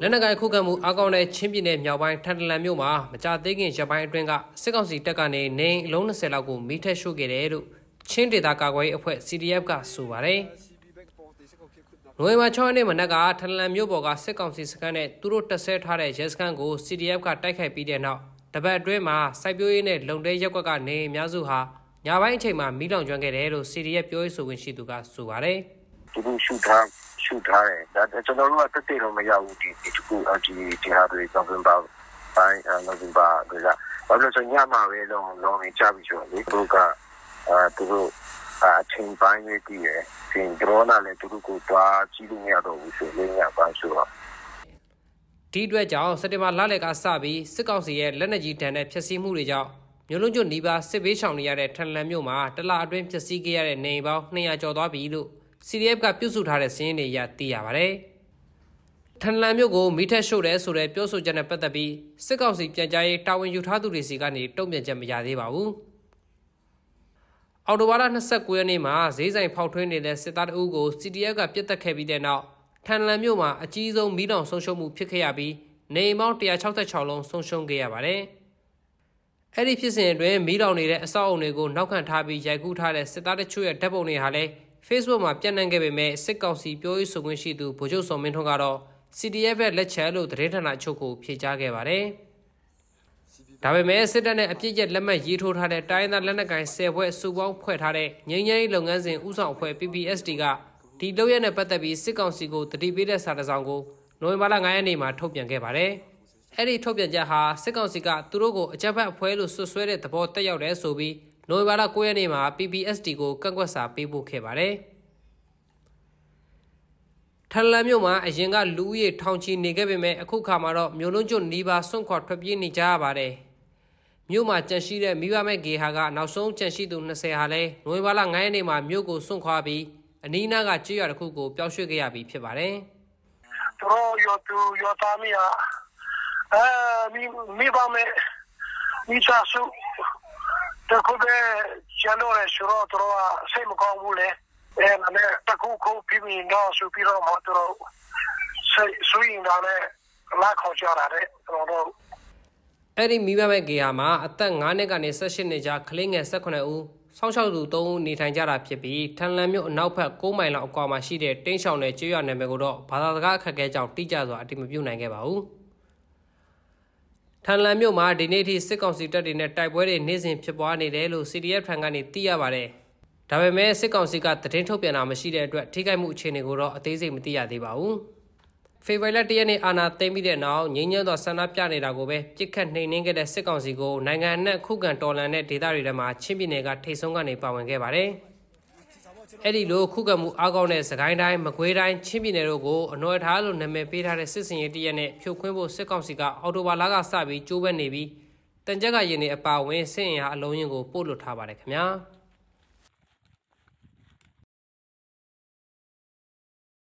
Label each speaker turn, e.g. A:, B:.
A: လက်နက်ကိုင်ခုခံမှုအားကောင်းတဲ့ချင်းပြည်နယ်မြောက်ပိုင်းထန်တလန်မြို့မှာမကြသေးခင်ရပိုင်းအတွင်းကစစ်ကောင်စီတပ်ကနေနေအလုံး20လောက်ကိုမိထက်ရှို့ခဲ့တယ်လို့ချင်းဒေသကာကွယ်ရေးအဖွဲ့ CDF ကဆိုပါတယ်။နိုဝင်ဘာ6ရက်နေ့မနက်ကထန်တလန်မြို့ပေါ်ကစစ်ကောင်စီစခန်းနဲ့သူတို့တပ်ဆဲထားတဲ့ရဲစခန်းကို CDF ကတိုက်ခိုက်ပြီးတဲ့နောက်တပတ်အတွင်းမှာစိုက်ပျိုးရေးနဲ့လုံတဲရက်ကွက်ကနေအများစုဟာညပိုင်းအချိန်မှာမိလောင်ကျွမ်းခဲ့တယ်လို့ CDF ပြောရေးဆိုခွင့်ရှိသူကဆိုပါတယ်။သူတို့ရှုထားရှုထားတယ်ဒါကျွန်တော်တို့ကတက်တက်တော့မရဘူးဒီဒီခုဒီဒီဟာတွေနိုဝင်ဘာပိုင်းနိုဝင်ဘာကဘာလို့ဆိုညမှာပဲလုံးလုံးနေကြပြီဆိုတော့လေသူကအဲသူတို့အချင်းပိုင်းရေးတည်ရယ်စင်ဒရောနာလည်းသူတို့ကိုသွားကြည့်လို့မရတော့ဘူးဆိုလို့ညပိုင်းဆိုတော့ဒီအတွက်ကြောင့်စက်တင်ဘာလလယ်ကစပြီးစစ်ကောင်စီရဲ့လက်နက်ကြီးတန်တဲ့ဖျက်ဆီးမှုတွေကြောင့်မျိုးလုံးကျွနီးပါစစ်ဘေးရှောင်နေရတဲ့ထန်လန်မြို့မှာတလအတွင်းဖျက်ဆီးခဲ့ရတဲ့နေအိမ်ပေါင်း200ကျော်သွားပြီလို့ CDF ကပြုစုထားတဲ့စည်းရင်းတွေအရသိရပါဗျ။ထန်လန်မြို့ကိုမိထက်ရှို့တယ်ဆိုတဲ့ပြောဆိုချက်နဲ့ပတ်သက်ပြီးစစ်ကောင်စီပြန်ကြားရေးတာဝန်ယူထားသူတွေစီကနေတုံ့ပြန်ချက်မရသေးပါဘူး။အော်တိုဘားလ29ရက်နေ့မှာဈေးဆိုင်ဖောက်ထွင်းနေတဲ့စစ်သားတအုပ်ကို CDF ကပြစ်တက်ခဲ့ပြီးတဲ့နောက်ထန်လန်မြို့မှာအကြီးဆုံးမီးလောင်ဆုံးရှုံးမှုဖြစ်ခဲ့ရပြီးနေအိမ်ပေါင်း166လုံးဆုံးရှုံးခဲ့ရပါတယ်။အဲ့ဒီဖြစ်စဉ်အတွင်းမီးလောင်နေတဲ့အဆောက်အုံတွေကိုနောက်ခံထားပြီးရိုက်ကူးထားတဲ့စစ်သားတချို့ရဲ့ဓာတ်ပုံတွေဟာလည်း Facebook မှာပြန့်နှံ့ခဲ့ပေမဲ့စစ်ကောင်စီပြောရေးဆိုခွင့်ရှိသူဗိုလ်ချုပ်စောမင်းထွန်းကတော့ CDF ရဲ့လက်ချက်လို့သတင်းဌာနအချုပ်ကိုဖြေကြားခဲ့ပါတယ်။ဒါပေမဲ့စစ်တပ်နဲ့အပြစ်ရက်လက်မှတ်ရေးထိုးထားတဲ့တိုင်းသားလက်နက်ကိုင်၁၀ဖွဲ့စုပေါင်းဖွဲ့ထားတဲ့ငြိမ်းချမ်းရေးလုပ်ငန်းစဉ်ဦးဆောင်အဖွဲ့ PPSD ကဒီလုပ်ရက်နဲ့ပတ်သက်ပြီးစစ်ကောင်စီကိုတတိပေးတဲ့စာတစောင်ကိုနိုဝင်ဘာလ9ရက်နေ့မှာထုတ်ပြန်ခဲ့ပါတယ်။အဲ့ဒီထုတ်ပြန်ချက်ဟာစစ်ကောင်စီကသူတို့ကိုအကြမ်းဖက်အဖွဲ့လို့ဆွဆွဲတဲ့သဘောတက်ရောက်တယ်ဆိုပြီးနိုဝင်ဘာလ9ရက်နေ့မှာ PPST ကိုကန့်ကွက်စာပေးပို့ခဲ့ပါတယ်ထန်လန်မြို့မှာအရင်ကလူဦးရေထောင်ချီနေခဲ့ပေမဲ့အခုခါမှာတော့မြို့လုံးကျွတ်နီးပါးဆွန့်ခွာထွက်ပြေးနေကြရပါတယ်မြို့မှာကြန့်ရှိတဲ့မိဘမဲ့ဂေဟာကနောက်ဆုံးကြန့်ရှိသူ20ဟာလဲနိုဝင်ဘာလ9ရက်နေ့မှာမြို့ကိုဆွန့်ခွာပြီးအနီးအနားကကြေးရွာတစ်ခုကိုပျောက်ရွှေ့ခဲ့ရပြီဖြစ်ပါတယ်။သူတို့ရောသူရောသားမီးဟာအဲမိမိဘမဲ့မိသားစုတခုပဲကျန်တော့ရရှိတော့တော့စိတ်မကောင်းဘူးလေအဲနဲ့တခုခုပြီးပြီးတော့ဆူပြီးတော့မတော်စိတ်ဆူရင်တော့လည်းလာခေါ်ကြရတယ်ကျွန်တော်တို့အဲ့ဒီမိဘမဲ့ဂေယာမှာအသက်9နှစ်ကနေ18နှစ်ကြားကလေးငယ်18ဦးဆောင်းလျှောက်သူ3ဦးနေထိုင်ကြတာဖြစ်ပြီးထန်လန်မြို့အနောက်ဘက်6မိုင်လောက်အကွာမှာရှိတဲ့တင်းရှောင်းနယ်ကျွော်နယ်မြေကိုတော့ဘာသာစကားအခက်အခဲကြောင့်တိကျစွာအတိမပြုနိုင်ခဲ့ပါဘူး။ထန်လန်မြို့မှာဒီနေ့ထိစစ်ကောင်စီတပ်တွေနဲ့တိုက်ပွဲတွေနေ့စဉ်ဖြစ်ပွားနေတယ်လို့ CDF ထံကနေသိရပါတယ်။ဒါပေမဲ့စစ်ကောင်စီကသတင်းထုတ်ပြန်တာမရှိတဲ့အတွက်ထိခိုက်မှုအခြေအနေကိုတော့အသေးစိတ်မသိရသေးပါဘူး။ဖေဖော်ဝါရီလ၁ရက်နေ့အာဏာသိမ်းပြီးတဲ့နောက်ငြိမ်းချမ်းစွာဆန္ဒပြနေတာကိုပဲပြစ်ခတ်နှိမ်နင်းခဲ့တဲ့စစ်ကောင်စီကိုနိုင်ငံအနှံ့ခုခံတော်လှန်တဲ့ဒေသတွေထဲမှာချင်းပြည်နယ်ကထိတ်ဆုံးကနေပါဝင်ခဲ့ပါတယ်။အဲ့ဒီလိုခုခံမှုအားကောင်းတဲ့စကိုင်းတိုင်းမကွေးတိုင်းချင်းပြည်နယ်တို့ကိုအနော်ထားလို့နာမည်ပေးထားတဲ့စစ်စင်ရေးတရက်နဲ့ဖြိုခွင်းဖို့စစ်ကောင်စီကအော်တိုဘာလကစပြီးကြိုးပမ်းနေပြီးတန်ကြက်ကရင်တွေအပါအဝင်စစ်အင်အားအလုံးရင်ကိုပို့လွှတ်ထားပါတယ်ခင်ဗျာ။